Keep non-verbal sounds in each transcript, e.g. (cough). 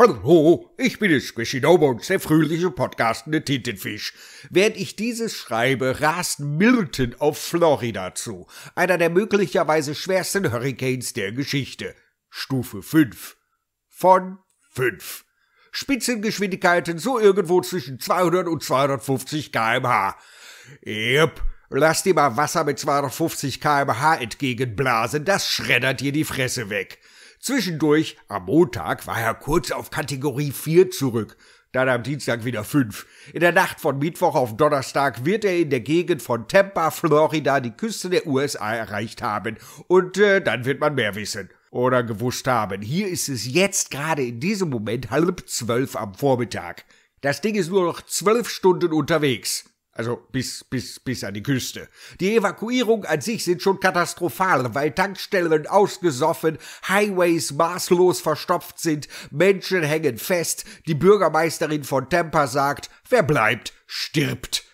Hallo, ich bin es, Squishy Bones, der fröhliche podcastende Tintenfisch. Während ich dieses schreibe, rast Milton auf Florida zu, einer der möglicherweise schwersten Hurricanes der Geschichte. Stufe 5. Von 5. Spitzengeschwindigkeiten so irgendwo zwischen 200 und 250 kmh. Yep, lass dir mal Wasser mit 250 kmh entgegenblasen, das schreddert dir die Fresse weg. Zwischendurch, am Montag, war er kurz auf Kategorie 4 zurück, dann am Dienstag wieder 5. In der Nacht von Mittwoch auf Donnerstag wird er in der Gegend von Tampa, Florida, die Küste der USA erreicht haben. Und äh, dann wird man mehr wissen oder gewusst haben. Hier ist es jetzt gerade in diesem Moment halb zwölf am Vormittag. Das Ding ist nur noch zwölf Stunden unterwegs. Also bis, bis, bis an die Küste. Die Evakuierung an sich sind schon katastrophal, weil Tankstellen ausgesoffen, Highways maßlos verstopft sind, Menschen hängen fest, die Bürgermeisterin von Tampa sagt, wer bleibt, stirbt.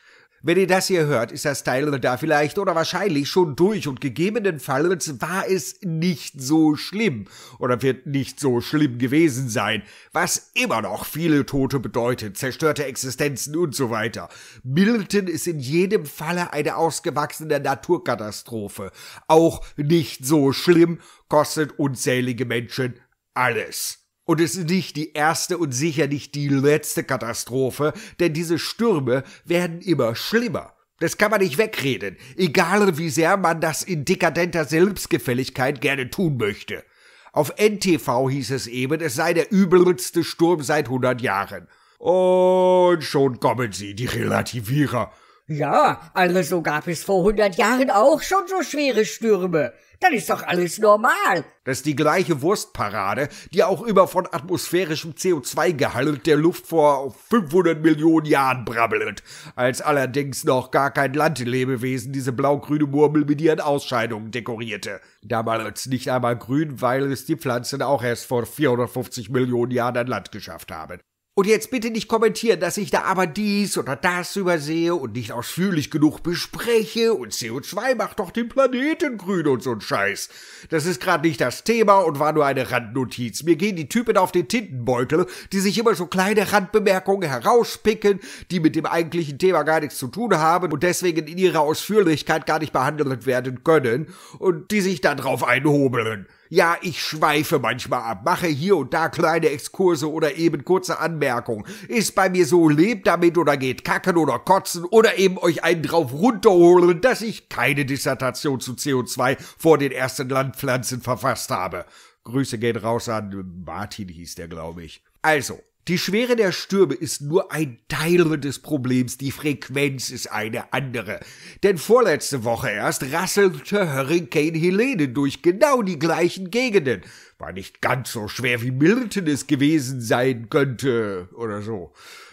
Wenn ihr das hier hört, ist das Teil da vielleicht oder wahrscheinlich schon durch und gegebenenfalls war es nicht so schlimm oder wird nicht so schlimm gewesen sein, was immer noch viele Tote bedeutet, zerstörte Existenzen und so weiter. Milton ist in jedem Falle eine ausgewachsene Naturkatastrophe. Auch nicht so schlimm kostet unzählige Menschen alles. Und es ist nicht die erste und sicher nicht die letzte Katastrophe, denn diese Stürme werden immer schlimmer. Das kann man nicht wegreden, egal wie sehr man das in dekadenter Selbstgefälligkeit gerne tun möchte. Auf NTV hieß es eben, es sei der übelste Sturm seit 100 Jahren. Und schon kommen sie, die Relativierer. Ja, also gab es vor hundert Jahren auch schon so schwere Stürme. Dann ist doch alles normal. Das ist die gleiche Wurstparade, die auch über von atmosphärischem CO2-Gehalt der Luft vor 500 Millionen Jahren brabbelt, als allerdings noch gar kein Landlebewesen diese blaugrüne Murmel mit ihren Ausscheidungen dekorierte. Damals nicht einmal grün, weil es die Pflanzen auch erst vor 450 Millionen Jahren an Land geschafft haben. Und jetzt bitte nicht kommentieren, dass ich da aber dies oder das übersehe und nicht ausführlich genug bespreche und CO2 macht doch den Planeten grün und so'n Scheiß. Das ist gerade nicht das Thema und war nur eine Randnotiz. Mir gehen die Typen auf den Tintenbeutel, die sich immer so kleine Randbemerkungen herauspicken, die mit dem eigentlichen Thema gar nichts zu tun haben und deswegen in ihrer Ausführlichkeit gar nicht behandelt werden können und die sich da drauf einhobeln. Ja, ich schweife manchmal ab, mache hier und da kleine Exkurse oder eben kurze Anmerkungen. Ist bei mir so, lebt damit oder geht kacken oder kotzen oder eben euch einen drauf runterholen, dass ich keine Dissertation zu CO2 vor den ersten Landpflanzen verfasst habe. Grüße gehen raus an Martin hieß der, glaube ich. Also, die Schwere der Stürme ist nur ein Teil des Problems, die Frequenz ist eine andere. Denn vorletzte Woche erst rasselte Hurricane Helene durch genau die gleichen Gegenden war nicht ganz so schwer, wie Milton es gewesen sein könnte oder so.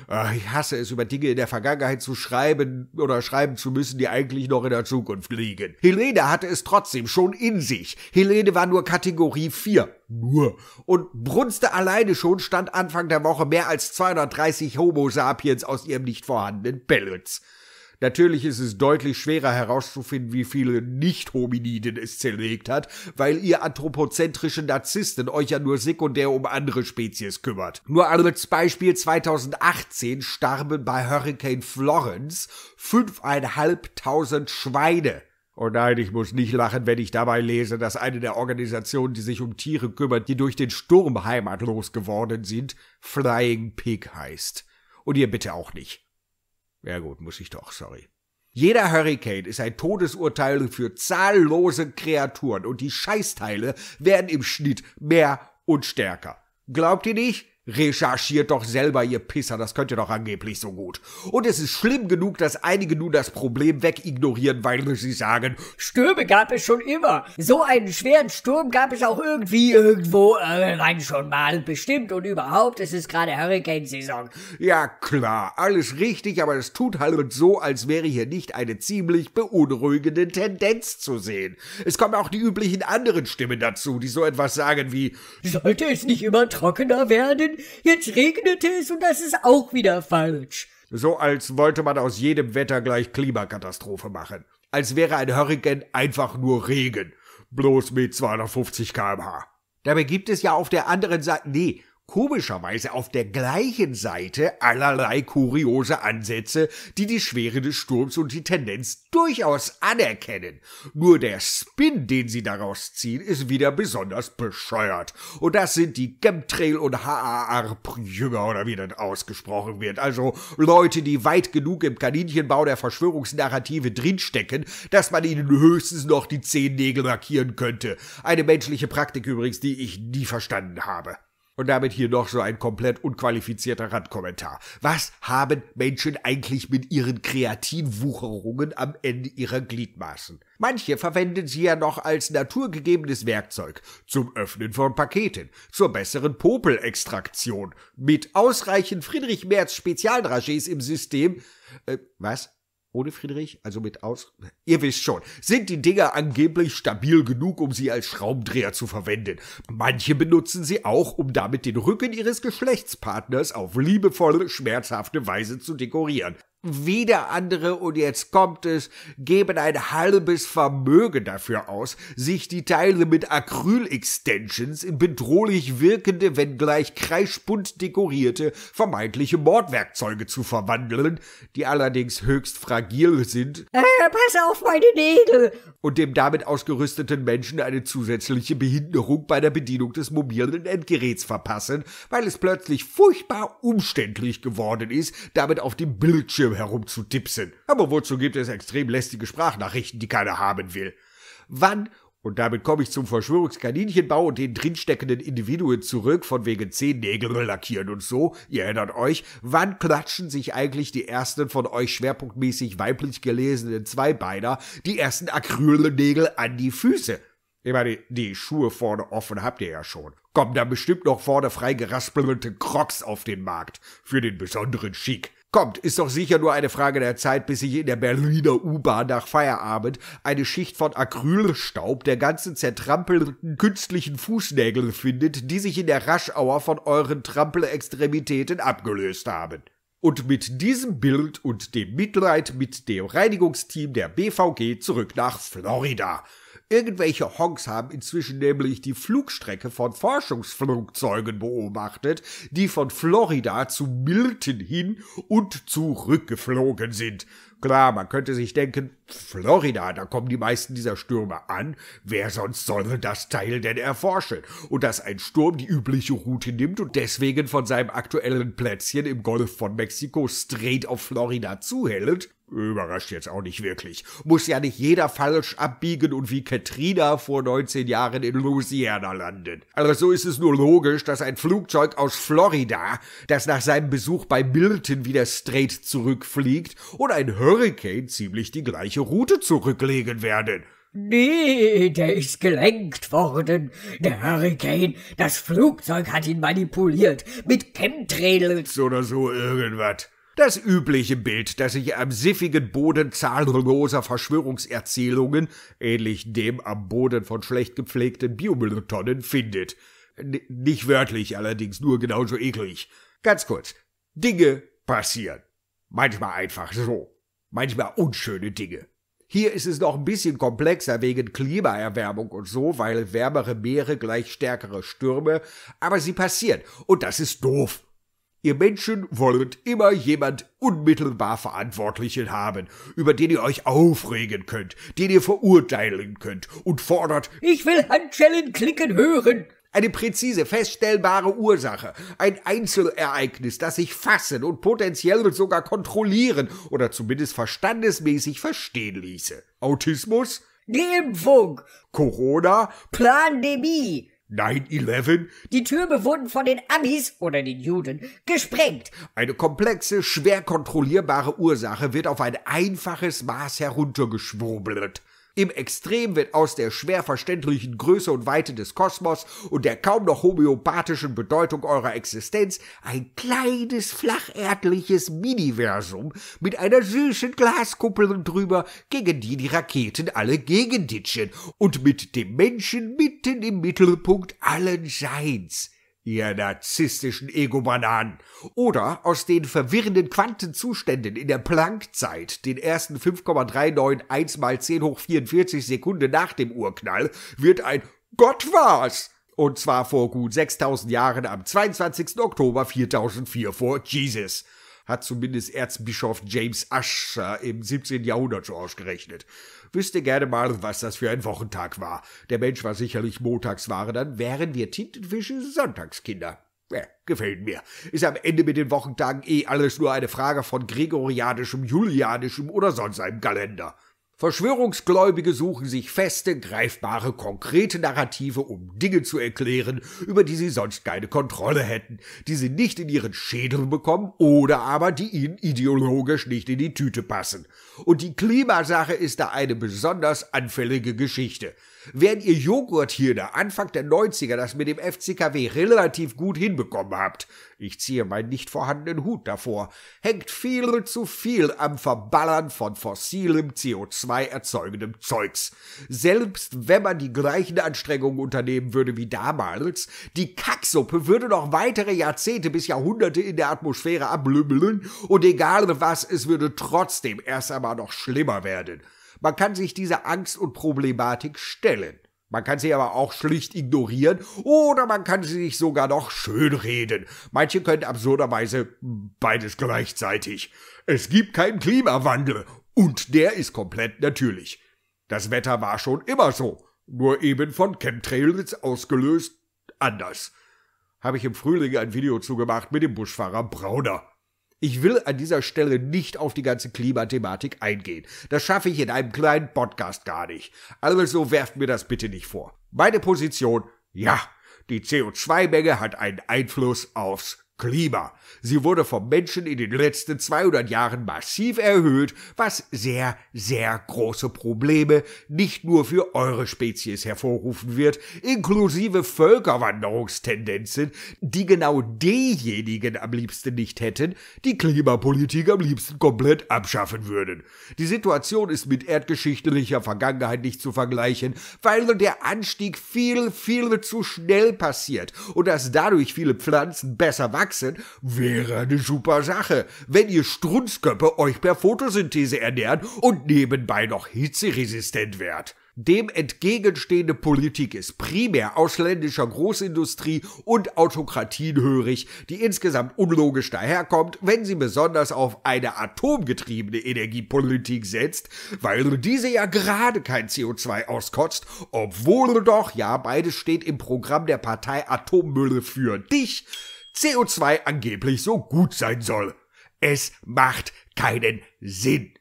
Äh, ich hasse es, über Dinge in der Vergangenheit zu schreiben oder schreiben zu müssen, die eigentlich noch in der Zukunft liegen. Helene hatte es trotzdem schon in sich. Helene war nur Kategorie 4. Nur. Und brunste alleine schon stand Anfang der Woche mehr als 230 Homo sapiens aus ihrem nicht vorhandenen Pellets. Natürlich ist es deutlich schwerer herauszufinden, wie viele Nicht-Hominiden es zerlegt hat, weil ihr anthropozentrische Narzissten euch ja nur sekundär um andere Spezies kümmert. Nur als Beispiel 2018 starben bei Hurricane Florence fünfeinhalbtausend Schweine. Oh nein, ich muss nicht lachen, wenn ich dabei lese, dass eine der Organisationen, die sich um Tiere kümmert, die durch den Sturm heimatlos geworden sind, Flying Pig heißt. Und ihr bitte auch nicht. Ja gut, muss ich doch, sorry. Jeder Hurricane ist ein Todesurteil für zahllose Kreaturen und die Scheißteile werden im Schnitt mehr und stärker. Glaubt ihr nicht? Recherchiert doch selber, ihr Pisser, das könnt ihr doch angeblich so gut. Und es ist schlimm genug, dass einige nun das Problem wegignorieren, weil sie sagen, Stürme gab es schon immer. So einen schweren Sturm gab es auch irgendwie irgendwo, äh, nein, schon mal, bestimmt und überhaupt, es ist gerade Hurricane-Saison. Ja klar, alles richtig, aber es tut halt so, als wäre hier nicht eine ziemlich beunruhigende Tendenz zu sehen. Es kommen auch die üblichen anderen Stimmen dazu, die so etwas sagen wie, sollte es nicht immer trockener werden? Blödsinn, jetzt regnete es und das ist auch wieder falsch. So als wollte man aus jedem Wetter gleich Klimakatastrophe machen. Als wäre ein Hurricane einfach nur Regen. Bloß mit 250 kmh. Dabei gibt es ja auf der anderen Seite, nee, komischerweise auf der gleichen Seite allerlei kuriose Ansätze, die die Schwere des Sturms und die Tendenz durchaus anerkennen. Nur der Spin, den sie daraus ziehen, ist wieder besonders bescheuert. Und das sind die Chemtrail und HAR-Jünger oder wie das ausgesprochen wird. Also Leute, die weit genug im Kaninchenbau der Verschwörungsnarrative drinstecken, dass man ihnen höchstens noch die Zehennägel markieren könnte. Eine menschliche Praktik übrigens, die ich nie verstanden habe. Und damit hier noch so ein komplett unqualifizierter Randkommentar. Was haben Menschen eigentlich mit ihren Kreatinwucherungen am Ende ihrer Gliedmaßen? Manche verwenden sie ja noch als naturgegebenes Werkzeug zum Öffnen von Paketen, zur besseren Popelextraktion, mit ausreichend Friedrich Merz Spezialdragés im System. Äh, was? Ohne Friedrich, also mit aus. Ihr wisst schon, sind die Dinger angeblich stabil genug, um sie als Schraubendreher zu verwenden. Manche benutzen sie auch, um damit den Rücken ihres Geschlechtspartners auf liebevolle, schmerzhafte Weise zu dekorieren. Wieder andere, und jetzt kommt es, geben ein halbes Vermögen dafür aus, sich die Teile mit Acryl-Extensions in bedrohlich wirkende, wenngleich kreisbunt dekorierte, vermeintliche Mordwerkzeuge zu verwandeln, die allerdings höchst fragil sind. Äh, pass auf meine Nägel! Und dem damit ausgerüsteten Menschen eine zusätzliche Behinderung bei der Bedienung des mobilen Endgeräts verpassen, weil es plötzlich furchtbar umständlich geworden ist, damit auf dem Bildschirm Bildschirm herumzudipsen. Aber wozu gibt es extrem lästige Sprachnachrichten, die keiner haben will? Wann, und damit komme ich zum Verschwörungskaninchenbau und den drinsteckenden Individuen zurück, von wegen Zehennägel lackieren und so, ihr erinnert euch, wann klatschen sich eigentlich die ersten von euch schwerpunktmäßig weiblich gelesenen Zweibeiner die ersten Acrylnägel an die Füße? Ich meine, die Schuhe vorne offen habt ihr ja schon. Kommen da bestimmt noch vorne frei geraspelte Crocs auf den Markt. Für den besonderen Chic. Kommt, ist doch sicher nur eine Frage der Zeit, bis sich in der Berliner U-Bahn nach Feierabend eine Schicht von Acrylstaub der ganzen zertrampelten künstlichen Fußnägel findet, die sich in der Raschauer von euren Trampelextremitäten abgelöst haben. Und mit diesem Bild und dem Mitleid mit dem Reinigungsteam der BVG zurück nach Florida. Irgendwelche Honks haben inzwischen nämlich die Flugstrecke von Forschungsflugzeugen beobachtet, die von Florida zu Milton hin und zurückgeflogen sind. Klar, man könnte sich denken, Florida, da kommen die meisten dieser Stürme an. Wer sonst soll das Teil denn erforschen? Und dass ein Sturm die übliche Route nimmt und deswegen von seinem aktuellen Plätzchen im Golf von Mexiko straight auf Florida zuhält, Überrascht jetzt auch nicht wirklich. Muss ja nicht jeder falsch abbiegen und wie Katrina vor 19 Jahren in Louisiana landen. Also so ist es nur logisch, dass ein Flugzeug aus Florida, das nach seinem Besuch bei Milton wieder straight zurückfliegt und ein Hurricane ziemlich die gleiche Route zurücklegen werden. Nee, der ist gelenkt worden. Der Hurricane, das Flugzeug hat ihn manipuliert mit Chemtrails oder so irgendwas. Das übliche Bild, das sich am siffigen Boden zahlloser Verschwörungserzählungen, ähnlich dem am Boden von schlecht gepflegten Biomülltonnen, findet. N nicht wörtlich allerdings, nur genauso eklig. Ganz kurz. Dinge passieren. Manchmal einfach so. Manchmal unschöne Dinge. Hier ist es noch ein bisschen komplexer wegen Klimaerwärmung und so, weil wärmere Meere gleich stärkere Stürme, aber sie passieren und das ist doof. Ihr Menschen wollt immer jemand unmittelbar Verantwortlichen haben, über den ihr euch aufregen könnt, den ihr verurteilen könnt und fordert Ich will Handschellen klicken hören. Eine präzise, feststellbare Ursache, ein Einzelereignis, das sich fassen und potenziell sogar kontrollieren oder zumindest verstandesmäßig verstehen ließe. Autismus? Die Impfung. Corona? Plandemie. 9-11? Die Türme wurden von den Amis oder den Juden gesprengt. Eine komplexe, schwer kontrollierbare Ursache wird auf ein einfaches Maß heruntergeschwobelt. Im Extrem wird aus der schwer verständlichen Größe und Weite des Kosmos und der kaum noch homöopathischen Bedeutung eurer Existenz ein kleines flacherdliches Miniversum mit einer süßen Glaskuppel drüber, gegen die die Raketen alle gegenditschen und mit dem Menschen mitten im Mittelpunkt allen Seins ihr narzisstischen Ego-Bananen, oder aus den verwirrenden Quantenzuständen in der Planck-Zeit, den ersten 5,391 mal 10 hoch 44 Sekunden nach dem Urknall, wird ein Gott war's! Und zwar vor gut 6000 Jahren am 22. Oktober 4004 vor Jesus. Hat zumindest Erzbischof James Asher im 17. Jahrhundert schon ausgerechnet wüsste gerne mal, was das für ein Wochentag war. Der Mensch war sicherlich Montagsware, dann wären wir Tintenfische Sonntagskinder. Ja, gefällt mir. Ist am Ende mit den Wochentagen eh alles nur eine Frage von gregorianischem, julianischem oder sonst einem Kalender. Verschwörungsgläubige suchen sich feste, greifbare, konkrete Narrative, um Dinge zu erklären, über die sie sonst keine Kontrolle hätten, die sie nicht in ihren Schädel bekommen oder aber die ihnen ideologisch nicht in die Tüte passen. Und die Klimasache ist da eine besonders anfällige Geschichte. Während ihr Joghurt hier Joghurthirne Anfang der 90er das mit dem FCKW relativ gut hinbekommen habt, ich ziehe meinen nicht vorhandenen Hut davor, hängt viel zu viel am Verballern von fossilem CO2 erzeugendem Zeugs. Selbst wenn man die gleichen Anstrengungen unternehmen würde wie damals, die Kacksuppe würde noch weitere Jahrzehnte bis Jahrhunderte in der Atmosphäre ablümmeln und egal was, es würde trotzdem erst einmal noch schlimmer werden. Man kann sich dieser Angst und Problematik stellen. Man kann sie aber auch schlicht ignorieren oder man kann sie sich sogar noch schönreden. Manche können absurderweise beides gleichzeitig. Es gibt keinen Klimawandel und der ist komplett natürlich. Das Wetter war schon immer so, nur eben von Chemtrails ausgelöst anders. Habe ich im Frühling ein Video zugemacht mit dem Buschfahrer Brauner. Ich will an dieser Stelle nicht auf die ganze Klimathematik eingehen. Das schaffe ich in einem kleinen Podcast gar nicht. Also werft mir das bitte nicht vor. Meine Position, ja, die CO2-Menge hat einen Einfluss aufs Klima. Sie wurde vom Menschen in den letzten 200 Jahren massiv erhöht, was sehr, sehr große Probleme nicht nur für eure Spezies hervorrufen wird, inklusive Völkerwanderungstendenzen, die genau diejenigen am liebsten nicht hätten, die Klimapolitik am liebsten komplett abschaffen würden. Die Situation ist mit erdgeschichtlicher Vergangenheit nicht zu vergleichen, weil der Anstieg viel, viel zu schnell passiert und dass dadurch viele Pflanzen besser wachsen Lachsen wäre eine super Sache, wenn ihr Strunzköppe euch per Photosynthese ernährt und nebenbei noch hitzeresistent wärt. Dem entgegenstehende Politik ist primär ausländischer Großindustrie und Autokratien hörig, die insgesamt unlogisch daherkommt, wenn sie besonders auf eine atomgetriebene Energiepolitik setzt, weil diese ja gerade kein CO2 auskotzt, obwohl doch, ja, beides steht im Programm der Partei Atommüll für dich, CO2 angeblich so gut sein soll. Es macht keinen Sinn.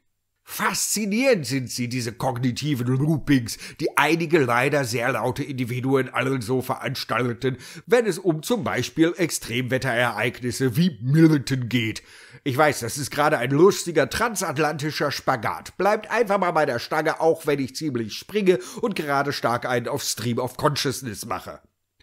Faszinierend sind sie, diese kognitiven Loopings, die einige leider sehr laute Individuen allen so veranstalten, wenn es um zum Beispiel Extremwetterereignisse wie Milton geht. Ich weiß, das ist gerade ein lustiger transatlantischer Spagat. Bleibt einfach mal bei der Stange, auch wenn ich ziemlich springe und gerade stark einen auf Stream of Consciousness mache.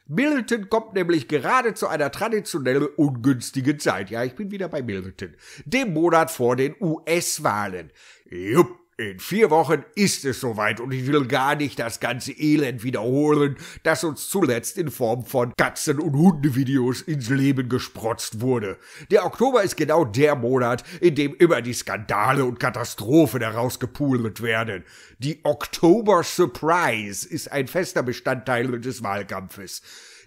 Middleton kommt nämlich gerade zu einer traditionell ungünstigen Zeit. Ja, ich bin wieder bei Middleton. Dem Monat vor den US-Wahlen. Jupp. In vier Wochen ist es soweit und ich will gar nicht das ganze Elend wiederholen, das uns zuletzt in Form von Katzen- und Hundevideos ins Leben gesprotzt wurde. Der Oktober ist genau der Monat, in dem immer die Skandale und Katastrophen herausgepudelt werden. Die Oktober Surprise ist ein fester Bestandteil des Wahlkampfes.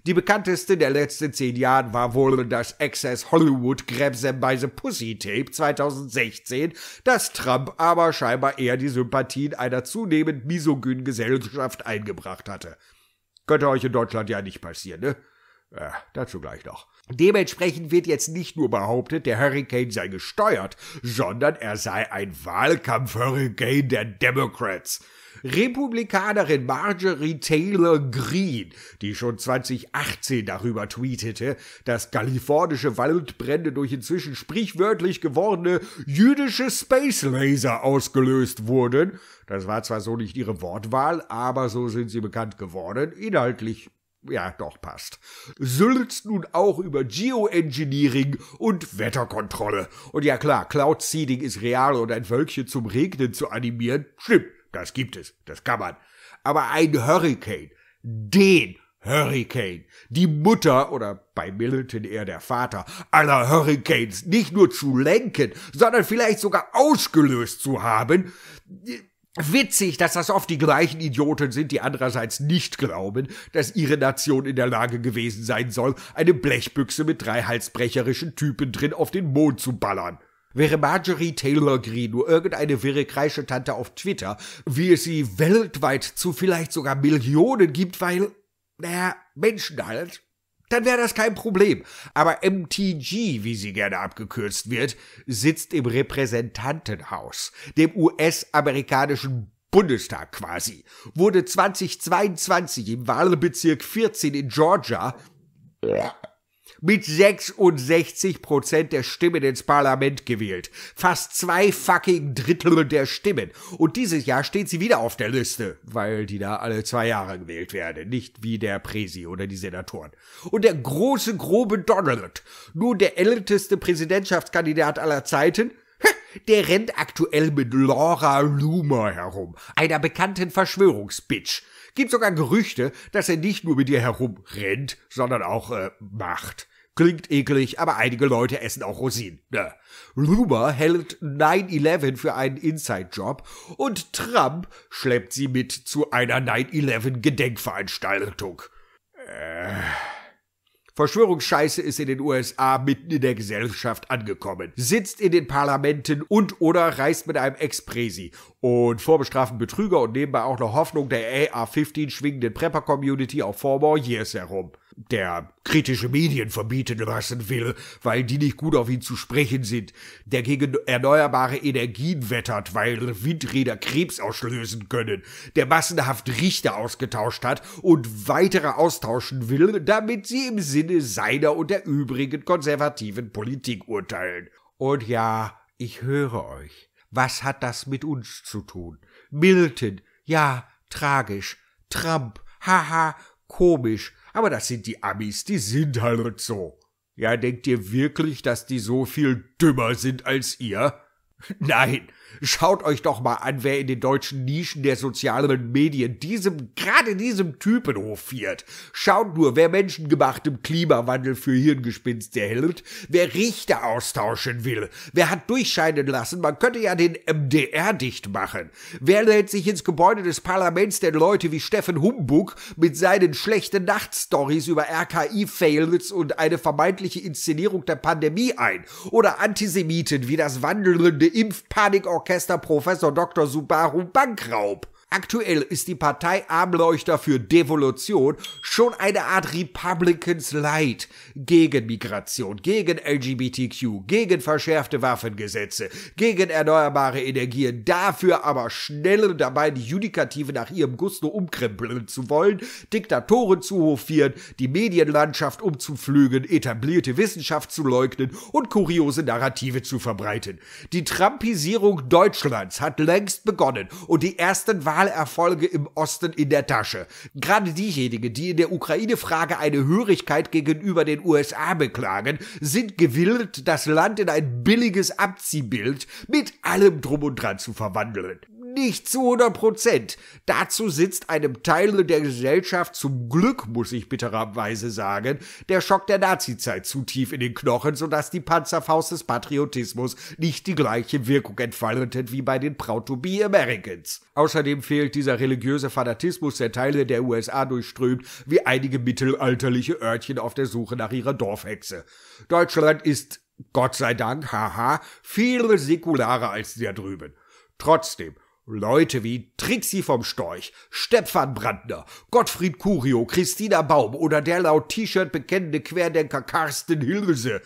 Die bekannteste der letzten zehn Jahren war wohl das Excess Hollywood Grabsam by the Pussy Tape 2016, das Trump aber scheinbar eher die Sympathien einer zunehmend misogynen Gesellschaft eingebracht hatte. Könnte euch in Deutschland ja nicht passieren, ne? Ja, dazu gleich noch. Dementsprechend wird jetzt nicht nur behauptet, der Hurricane sei gesteuert, sondern er sei ein Wahlkampf-Hurricane der Democrats. Republikanerin Marjorie Taylor Greene, die schon 2018 darüber tweetete, dass kalifornische Waldbrände durch inzwischen sprichwörtlich gewordene jüdische Space Laser ausgelöst wurden. Das war zwar so nicht ihre Wortwahl, aber so sind sie bekannt geworden. Inhaltlich ja, doch passt. Sülzt nun auch über Geoengineering und Wetterkontrolle. Und ja klar, Cloud Seeding ist real und ein Wölkchen zum Regnen zu animieren, stimmt das gibt es, das kann man. Aber ein Hurricane, den Hurricane, die Mutter oder bei Milton eher der Vater aller Hurricanes nicht nur zu lenken, sondern vielleicht sogar ausgelöst zu haben, Witzig, dass das oft die gleichen Idioten sind, die andererseits nicht glauben, dass ihre Nation in der Lage gewesen sein soll, eine Blechbüchse mit drei halsbrecherischen Typen drin auf den Mond zu ballern. Wäre Marjorie Taylor Greene nur irgendeine wirre Tante auf Twitter, wie es sie weltweit zu vielleicht sogar Millionen gibt, weil, naja, Menschen halt, dann wäre das kein Problem. Aber MTG, wie sie gerne abgekürzt wird, sitzt im Repräsentantenhaus, dem US-amerikanischen Bundestag quasi, wurde 2022 im Wahlbezirk 14 in Georgia mit 66 Prozent der Stimmen ins Parlament gewählt. Fast zwei fucking Drittel der Stimmen. Und dieses Jahr steht sie wieder auf der Liste, weil die da alle zwei Jahre gewählt werden, nicht wie der Presi oder die Senatoren. Und der große, grobe Donald, nur der älteste Präsidentschaftskandidat aller Zeiten, (laughs) der rennt aktuell mit Laura Loomer herum, einer bekannten Verschwörungsbitch. Gibt sogar Gerüchte, dass er nicht nur mit ihr herumrennt, sondern auch äh, macht. Klingt eklig, aber einige Leute essen auch Rosinen. Ne? Rumor hält 9-11 für einen Inside-Job und Trump schleppt sie mit zu einer 9-11-Gedenkveranstaltung. Äh. Verschwörungsscheiße ist in den USA mitten in der Gesellschaft angekommen, sitzt in den Parlamenten und oder reist mit einem Ex-Presi und vorbestraften Betrüger und nebenbei auch noch Hoffnung der AR-15 schwingenden Prepper-Community auf Former Years herum der kritische Medien verbieten lassen will, weil die nicht gut auf ihn zu sprechen sind, der gegen erneuerbare Energien wettert, weil Windräder Krebs auslösen können, der massenhaft Richter ausgetauscht hat und weitere austauschen will, damit sie im Sinne seiner und der übrigen konservativen Politik urteilen. Und ja, ich höre euch. Was hat das mit uns zu tun? Milton, ja, tragisch. Trump, haha, komisch. Aber das sind die Amis, die sind halt so. Ja, denkt ihr wirklich, dass die so viel dümmer sind als ihr? (laughs) Nein, Schaut euch doch mal an, wer in den deutschen Nischen der sozialen Medien diesem, gerade diesem Typen hofiert. Schaut nur, wer menschengemachtem Klimawandel für Hirngespinste hält, wer Richter austauschen will, wer hat durchscheinen lassen, man könnte ja den MDR dicht machen. Wer lädt sich ins Gebäude des Parlaments denn Leute wie Steffen Humbuck mit seinen schlechten Nachtstories über RKI-Fails und eine vermeintliche Inszenierung der Pandemie ein? Oder Antisemiten wie das wandelnde Impfpanik Orchester Professor Dr. Subaru Bankraub. Aktuell ist die Partei Armleuchter für Devolution schon eine Art Republicans Light gegen Migration, gegen LGBTQ, gegen verschärfte Waffengesetze, gegen erneuerbare Energien, dafür aber schnell dabei die Judikative nach ihrem Gusto umkrempeln zu wollen, Diktatoren zu hofieren, die Medienlandschaft umzuflügen, etablierte Wissenschaft zu leugnen und kuriose Narrative zu verbreiten. Die Trumpisierung Deutschlands hat längst begonnen und die ersten Wahlen reale im Osten in der Tasche. Gerade diejenigen, die in der Ukraine-Frage eine Hörigkeit gegenüber den USA beklagen, sind gewillt, das Land in ein billiges Abziehbild mit allem Drum und Dran zu verwandeln nicht zu 100 Prozent. Dazu sitzt einem Teil der Gesellschaft zum Glück, muss ich bittererweise sagen, der Schock der Nazizeit zu tief in den Knochen, sodass die Panzerfaust des Patriotismus nicht die gleiche Wirkung entfaltet wie bei den Proud-to-be Americans. Außerdem fehlt dieser religiöse Fanatismus, der Teile der USA durchströmt, wie einige mittelalterliche Örtchen auf der Suche nach ihrer Dorfhexe. Deutschland ist Gott sei Dank, haha, viel säkularer als der drüben. Trotzdem, Leute wie Trixi vom Storch, Stefan Brandner, Gottfried Curio, Christina Baum oder der laut T-Shirt bekennende Querdenker Carsten Hilse.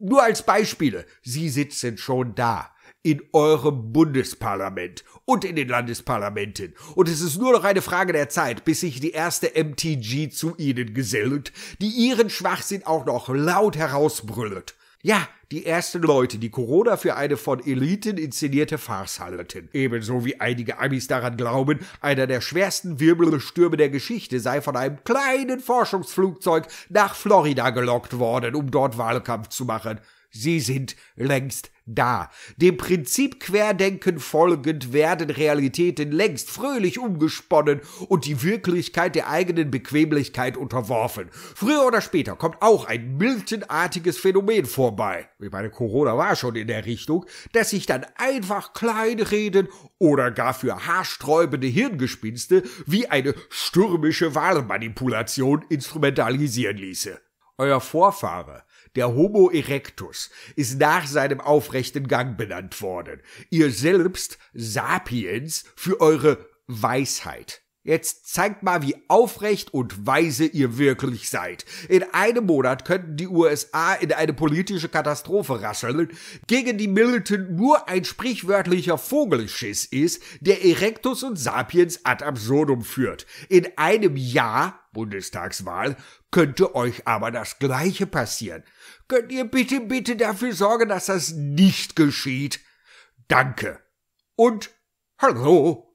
Nur als Beispiele, sie sitzen schon da, in eurem Bundesparlament und in den Landesparlamenten. Und es ist nur noch eine Frage der Zeit, bis sich die erste MTG zu ihnen gesellt, die ihren Schwachsinn auch noch laut herausbrüllt. Ja, die ersten Leute, die Corona für eine von Eliten inszenierte Farce halten. Ebenso wie einige Amis daran glauben, einer der schwersten Wirbelstürme der Geschichte sei von einem kleinen Forschungsflugzeug nach Florida gelockt worden, um dort Wahlkampf zu machen. Sie sind längst da. Dem Prinzip Querdenken folgend werden Realitäten längst fröhlich umgesponnen und die Wirklichkeit der eigenen Bequemlichkeit unterworfen. Früher oder später kommt auch ein Milton-artiges Phänomen vorbei. Ich meine, Corona war schon in der Richtung, dass sich dann einfach kleinreden oder gar für haarsträubende Hirngespinste wie eine stürmische Wahlmanipulation instrumentalisieren ließe. Euer Vorfahre der Homo erectus ist nach seinem aufrechten Gang benannt worden. Ihr selbst, Sapiens, für eure Weisheit. Jetzt zeigt mal, wie aufrecht und weise ihr wirklich seid. In einem Monat könnten die USA in eine politische Katastrophe rasseln, gegen die Milton nur ein sprichwörtlicher Vogelschiss ist, der Erectus und Sapiens ad absurdum führt. In einem Jahr Bundestagswahl könnte euch aber das Gleiche passieren. Könnt ihr bitte, bitte dafür sorgen, dass das nicht geschieht? Danke. Und hallo.